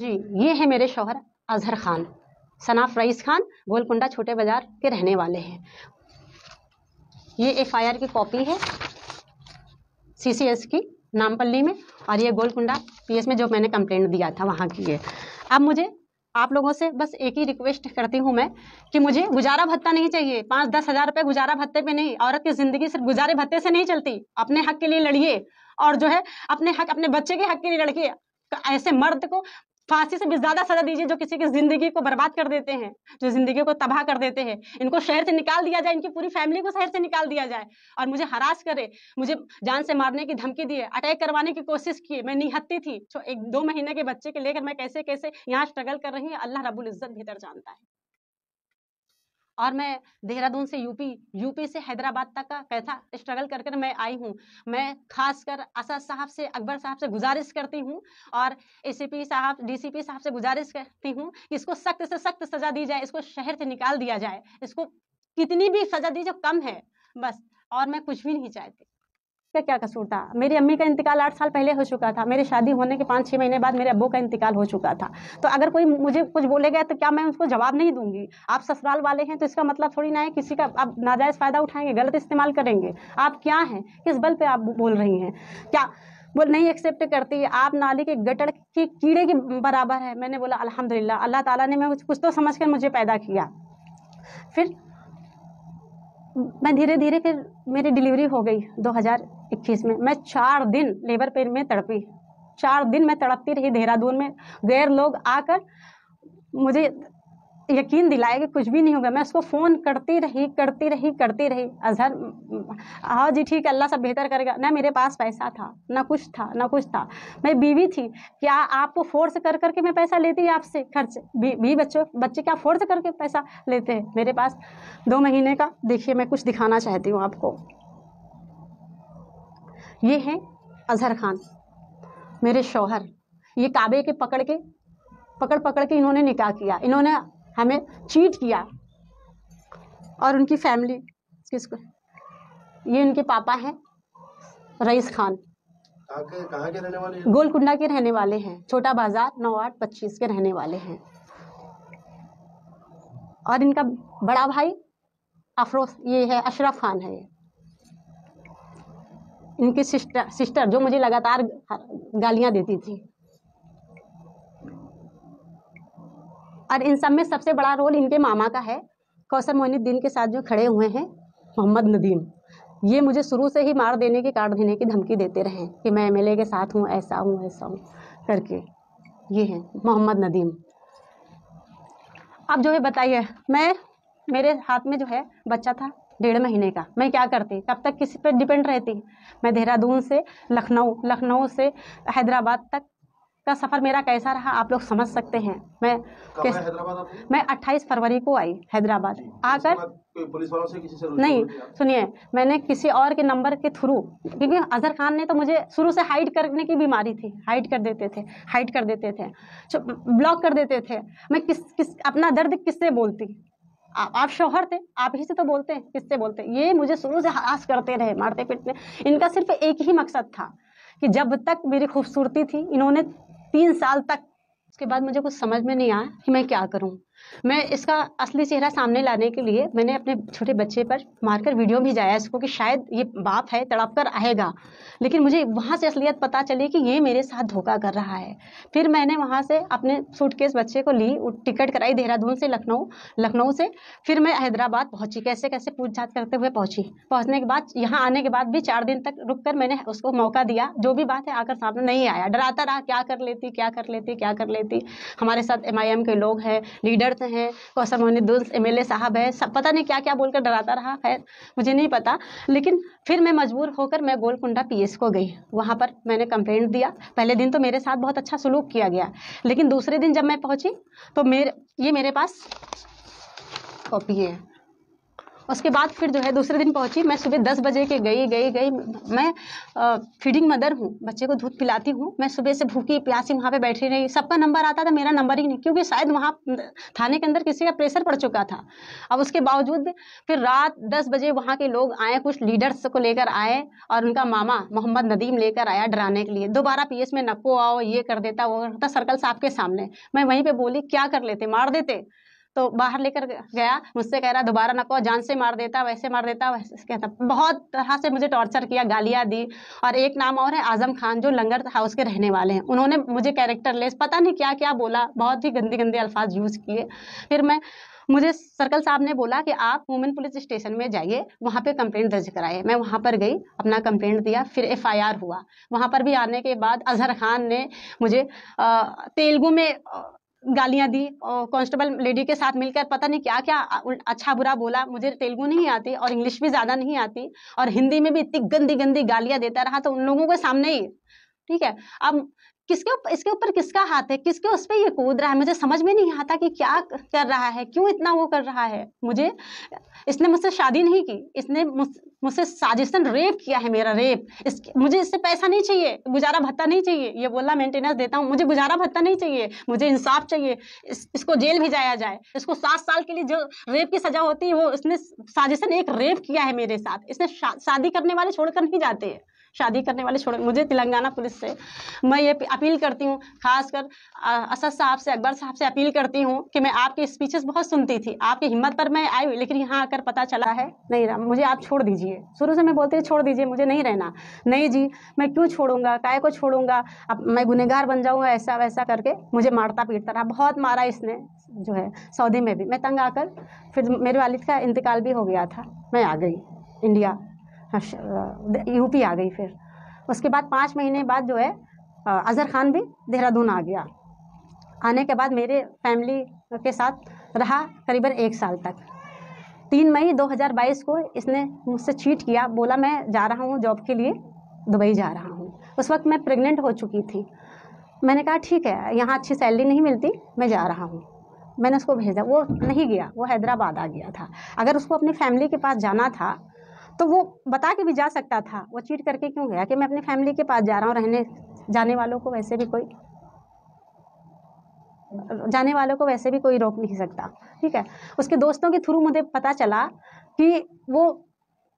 जी ये है मेरे शोहर अजहर खान सनाफ रईस खान गोलकुंडा छोटे बाजार के रहने वाले हैं ये एफआईआर की कॉपी है सीसीएस की नामपल्ली में और ये गोलकुंडा पीएस में जो मैंने कंप्लेंट दिया था वहाँ की है अब मुझे आप लोगों से बस एक ही रिक्वेस्ट करती हूँ मैं कि मुझे गुजारा भत्ता नहीं चाहिए पाँच दस हज़ार रुपये गुजारा भत्ते पे नहीं औरत की ज़िंदगी सिर्फ गुजारे भत्ते से नहीं चलती अपने हक के लिए लड़िए और जो है अपने हक अपने बच्चे के हक के लिए लड़िए ऐसे मर्द को फांसी से भी ज्यादा सजा दीजिए जो किसी की जिंदगी को बर्बाद कर देते हैं जो जिंदगी को तबाह कर देते हैं इनको शहर से निकाल दिया जाए इनकी पूरी फैमिली को शहर से निकाल दिया जाए और मुझे हरास करे मुझे जान से मारने की धमकी दिए अटैक करवाने की कोशिश की मैं निहत्ती थी एक दो महीने के बच्चे के लेकर मैं कैसे कैसे यहाँ स्ट्रगल कर रही हूँ अल्लाह रबुल इज्जत भीतर जानता है और मैं देहरादून से यूपी यूपी से हैदराबाद तक का कैसा स्ट्रगल कर कर मैं आई हूँ मैं खासकर असद साहब से अकबर साहब से गुजारिश करती हूँ और ए साहब डी साहब से गुजारिश करती हूँ कि इसको सख्त से सख्त सजा दी जाए इसको शहर से निकाल दिया जाए इसको कितनी भी सजा दी जो कम है बस और मैं कुछ भी नहीं चाहती का क्या कसूर था मेरी अम्मी का इंतकाल आठ साल पहले हो चुका था मेरी शादी होने के पाँच छः महीने बाद मेरे अबू का इंतकाल हो चुका था तो अगर कोई मुझे कुछ बोलेगा तो क्या मैं उसको जवाब नहीं दूंगी आप ससुराल वाले हैं तो इसका मतलब थोड़ी ना है किसी का आप नाजायज़ फ़ायदा उठाएंगे गलत इस्तेमाल करेंगे आप क्या हैं किस बल पर आप बोल रही हैं क्या वो नहीं एक्सेप्ट करती है आप नाली के गटर के कीड़े के बराबर है मैंने बोला अल्हम्दुलिल्लाह अल्लाह ताला ने मैं कुछ तो समझ कर मुझे पैदा किया फिर मैं धीरे धीरे फिर मेरी डिलीवरी हो गई इक्कीस में मैं चार दिन लेबर पेन में तड़पी चार दिन मैं तड़पती रही देहरादून में गैर लोग आकर मुझे यकीन दिलाया कि कुछ भी नहीं होगा मैं उसको फ़ोन करती रही करती रही करती रही अजहर हाँ जी ठीक है अल्लाह सब बेहतर करेगा ना मेरे पास पैसा था ना कुछ था ना कुछ था मैं बीवी थी क्या आपको फोर्स कर करके मैं पैसा लेती आपसे खर्च भी, भी बच्चों बच्चे क्या फोर्स करके पैसा लेते हैं मेरे पास दो महीने का देखिए मैं कुछ दिखाना चाहती हूँ आपको ये हैं अजहर खान मेरे शौहर ये काबे के पकड़ के पकड़ पकड़ के इन्होंने निकाह किया इन्होंने हमें चीट किया और उनकी फैमिली किसको ये उनके पापा हैं रईस खान गोलकुंडा के रहने वाले हैं छोटा बाजार नौ आठ पच्चीस के रहने वाले हैं और इनका बड़ा भाई अफरोज ये है अशरफ खान है ये इनकी सिस्टर सिस्टर जो मुझे लगातार गालियाँ देती थी और इन सब में सबसे बड़ा रोल इनके मामा का है कौसर मोइनुद्दीन के साथ जो खड़े हुए हैं मोहम्मद नदीम ये मुझे शुरू से ही मार देने की काट देने की धमकी देते रहे कि मैं एम के साथ हूँ ऐसा हूँ ऐसा हूँ करके ये है मोहम्मद नदीम अब जो है बताइए मैं मेरे हाथ में जो है बच्चा था डेढ़ महीने का मैं क्या करती कब तक किसी पर डिपेंड रहती मैं देहरादून से लखनऊ लखनऊ से हैदराबाद तक का सफ़र मेरा कैसा रहा आप लोग समझ सकते हैं मैं कैसे है मैं 28 फरवरी को आई हैदराबाद तो आकर पुलिस वालों से किसी से नहीं सुनिए मैंने किसी और के नंबर के थ्रू क्योंकि अजहर खान ने तो मुझे शुरू से हाइड करने की बीमारी थी हाइड कर देते थे हाइड कर देते थे ब्लॉक कर देते थे मैं किस किस अपना दर्द किससे बोलती आप आप शोहर थे आप ही से तो बोलते हैं किससे बोलते हैं ये मुझे शुरू से हास करते रहे मारते पीटते इनका सिर्फ एक ही मकसद था कि जब तक मेरी खूबसूरती थी इन्होंने तीन साल तक उसके बाद मुझे कुछ समझ में नहीं आया कि मैं क्या करूँ मैं इसका असली चेहरा सामने लाने के लिए मैंने अपने छोटे बच्चे पर मारकर वीडियो जाया इसको कि शायद ये बाप है तड़प कर आएगा लेकिन मुझे वहाँ से असलियत पता चली कि ये मेरे साथ धोखा कर रहा है फिर मैंने वहाँ से अपने सूटकेस बच्चे को ली टिकट कराई देहरादून से लखनऊ लखनऊ से फिर मैं हैदराबाद पहुँची कैसे कैसे पूछताछ करते हुए पहुँची पहुँचने के बाद यहाँ आने के बाद भी चार दिन तक रुक कर मैंने उसको मौका दिया जो भी बात है आकर सामने नहीं आया डराता रहा क्या कर लेती क्या कर लेती क्या कर लेती हमारे साथ एम के लोग हैं लीडर लीडर्स हैं कौसर दुल्स एम साहब है सब पता नहीं क्या क्या बोलकर डराता रहा खैर मुझे नहीं पता लेकिन फिर मैं मजबूर होकर मैं गोलकुंडा पी को गई वहाँ पर मैंने कंप्लेंट दिया पहले दिन तो मेरे साथ बहुत अच्छा सलूक किया गया लेकिन दूसरे दिन जब मैं पहुँची तो मेरे ये मेरे पास कॉपी है उसके बाद फिर जो है दूसरे दिन पहुंची मैं सुबह दस बजे के गई गई गई मैं फीडिंग मदर हूँ बच्चे को दूध पिलाती हूँ मैं सुबह से भूखी प्यासी वहाँ पे बैठी रही सबका नंबर आता था मेरा नंबर ही नहीं क्योंकि शायद वहाँ थाने के अंदर किसी का प्रेशर पड़ चुका था अब उसके बावजूद फिर रात दस बजे वहाँ के लोग आए कुछ लीडर्स को लेकर आए और उनका मामा मोहम्मद नदीम लेकर आया डराने के लिए दोबारा पी में नको आओ ये कर देता वो करता सर्कल साहब के सामने मैं वहीं पर बोली क्या कर लेते मार देते तो बाहर लेकर गया मुझसे कह रहा दोबारा ना कहो जान से मार देता वैसे मार देता वैसे कहता बहुत तरह से मुझे टॉर्चर किया गालियाँ दी और एक नाम और है आजम खान जो लंगर हाउस के रहने वाले हैं उन्होंने मुझे कैरेक्टर लेस पता नहीं क्या क्या बोला बहुत ही गंदे गंदे अल्फाज यूज़ किए फिर मैं मुझे सर्कल साहब ने बोला कि आप वुमेन पुलिस स्टेशन में जाइए वहाँ पे कंप्लेंट दर्ज कराए मैं वहाँ पर गई अपना कंप्लेंट दिया फिर एफआईआर हुआ वहाँ पर भी आने के बाद अजहर खान ने मुझे तेलुगु में गालियां दी कांस्टेबल लेडी के साथ मिलकर पता नहीं क्या क्या अच्छा बुरा बोला मुझे तेलुगु नहीं आती और इंग्लिश भी ज़्यादा नहीं आती और हिंदी में भी इतनी गंदी गंदी गालियां देता रहा तो उन लोगों के सामने ही ठीक है अब किसके उप, इसके ऊपर किसका हाथ है किसके उस पर ये कूद रहा है मुझे समझ में नहीं आता कि क्या कर रहा है क्यों इतना वो कर रहा है मुझे इसने मुझसे शादी नहीं की इसने मुझसे साजिशन रेप किया है मेरा रेप मुझे इससे पैसा नहीं चाहिए गुजारा भत्ता नहीं चाहिए ये बोला मेंटेनेंस देता हूँ मुझे गुजारा भत्ता नहीं चाहिए मुझे इंसाफ चाहिए इस, इसको जेल भिजाया जाए इसको सात साल के लिए जो रेप की सजा होती है वो इसने साजिशन एक रेप किया है मेरे साथ इसने शादी करने वाले छोड़कर नहीं जाते हैं शादी करने वाले छोड़ मुझे तेलंगाना पुलिस से मैं ये अपील करती हूँ खासकर असद साहब से अकबर साहब से अपील करती हूँ कि मैं आपकी स्पीचेस बहुत सुनती थी आपकी हिम्मत पर मैं आई हुई लेकिन यहाँ आकर पता चला है नहीं रहा मुझे आप छोड़ दीजिए शुरू से मैं बोलती छोड़ दीजिए मुझे नहीं रहना नहीं जी मैं क्यों छोड़ूंगा काय को छोड़ूंगा अब मैं गुनहगार बन जाऊँगा ऐसा वैसा करके मुझे मारता पीटता रहा बहुत मारा इसने जो है सऊदी में भी मैं तंग आकर फिर मेरे वालिद का इंतकाल भी हो गया था मैं आ गई इंडिया यूपी आ गई फिर उसके बाद पाँच महीने बाद जो है अज़हर खान भी देहरादून आ गया आने के बाद मेरे फैमिली के साथ रहा करीबन एक साल तक तीन मई 2022 को इसने मुझसे चीट किया बोला मैं जा रहा हूँ जॉब के लिए दुबई जा रहा हूँ उस वक्त मैं प्रेग्नेंट हो चुकी थी मैंने कहा ठीक है यहाँ अच्छी सैलरी नहीं मिलती मैं जा रहा हूँ मैंने उसको भेजा वो नहीं गया वो हैदराबाद आ गया था अगर उसको अपनी फैमिली के पास जाना था तो वो बता के भी जा सकता था वो चीट करके क्यों गया कि मैं अपनी फैमिली के पास जा रहा हूँ रहने जाने वालों को वैसे भी कोई जाने वालों को वैसे भी कोई रोक नहीं सकता ठीक है उसके दोस्तों के थ्रू मुझे पता चला कि वो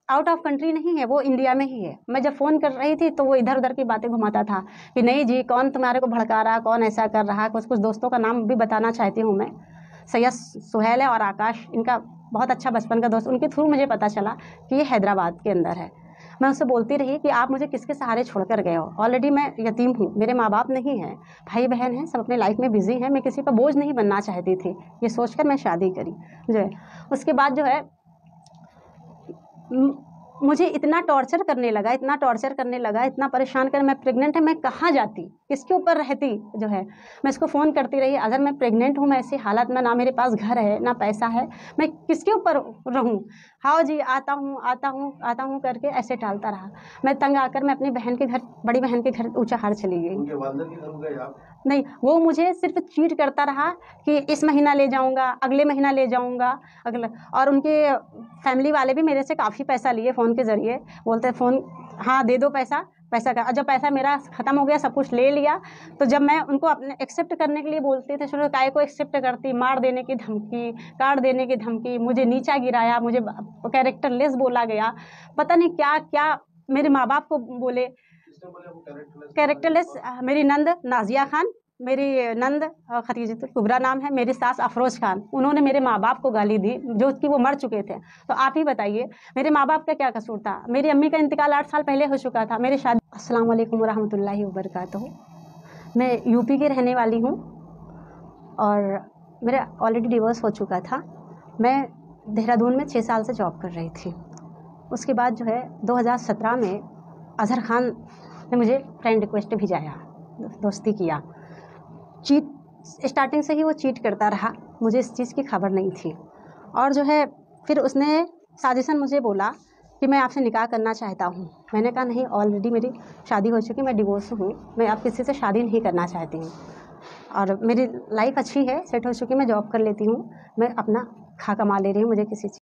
आउट ऑफ कंट्री नहीं है वो इंडिया में ही है मैं जब फ़ोन कर रही थी तो वो इधर उधर की बातें घुमाता था कि नहीं जी कौन तुम्हारे को भड़का रहा कौन ऐसा कर रहा कुछ कुछ दोस्तों का नाम भी बताना चाहती हूँ मैं सैयद सुहेल है और आकाश इनका बहुत अच्छा बचपन का दोस्त उनके थ्रू मुझे पता चला कि ये हैदराबाद के अंदर है मैं उससे बोलती रही कि आप मुझे किसके सहारे छोड़कर गए हो ऑलरेडी मैं यतीम हूँ मेरे माँ बाप नहीं हैं भाई बहन हैं सब अपने लाइफ में बिजी हैं मैं किसी पर बोझ नहीं बनना चाहती थी ये सोचकर मैं शादी करी जो है उसके बाद जो है मुझे इतना टॉर्चर करने लगा इतना टॉर्चर करने लगा इतना परेशान कर मैं प्रेग्नेंट है मैं कहाँ जाती किसके ऊपर रहती जो है मैं इसको फ़ोन करती रही अगर मैं प्रेग्नेंट हूँ मैं ऐसी हालत में ना मेरे पास घर है ना पैसा है मैं किसके ऊपर रहूँ हाओ जी आता हूँ आता हूँ आता हूँ करके ऐसे टालता रहा मैं तंग आकर मैं अपनी बहन के घर बड़ी बहन के घर ऊँचा हार चली गई नहीं वो मुझे सिर्फ चीट करता रहा कि इस महीना ले जाऊंगा अगले महीना ले जाऊंगा अगला और उनके फैमिली वाले भी मेरे से काफ़ी पैसा लिए फ़ोन के ज़रिए बोलते फ़ोन हाँ दे दो पैसा पैसा का जब पैसा मेरा ख़त्म हो गया सब कुछ ले लिया तो जब मैं उनको अपने एक्सेप्ट करने के लिए बोलती थी शुरू काय को एक्सेप्ट करती मार देने की धमकी काट देने की धमकी मुझे नीचा गिराया मुझे कैरेक्टर लेस बोला गया पता नहीं क्या क्या मेरे माँ बाप को बोले कैरेक्टरलेस मेरी नंद नाजिया खान मेरी नंद खतीजत कुबरा नाम है मेरी सास अफरोज खान उन्होंने मेरे माँ बाप को गाली दी जो कि वो मर चुके थे तो आप ही बताइए मेरे माँ बाप का क्या कसूर था मेरी अम्मी का इंतकाल आठ साल पहले हो चुका था मेरे शादी अस्सलाम वालेकुम रहमतुल्लाहि वबरकत मैं यूपी की रहने वाली हूँ और मेरा ऑलरेडी डिवोर्स हो चुका था मैं देहरादून में छः साल से जॉब कर रही थी उसके बाद जो है सत्रह में अजहर खान उसने मुझे फ्रेंड रिक्वेस्ट भिजाया दोस्ती किया चीट स्टार्टिंग से ही वो चीट करता रहा मुझे इस चीज़ की खबर नहीं थी और जो है फिर उसने साजिशन मुझे बोला कि मैं आपसे निकाह करना चाहता हूँ मैंने कहा नहीं ऑलरेडी मेरी शादी हो चुकी मैं डिवोर्स हूँ मैं अब किसी से शादी नहीं करना चाहती हूँ और मेरी लाइफ अच्छी है सेट हो चुकी मैं जॉब कर लेती हूँ मैं अपना खा कमा ले रही हूँ मुझे किसी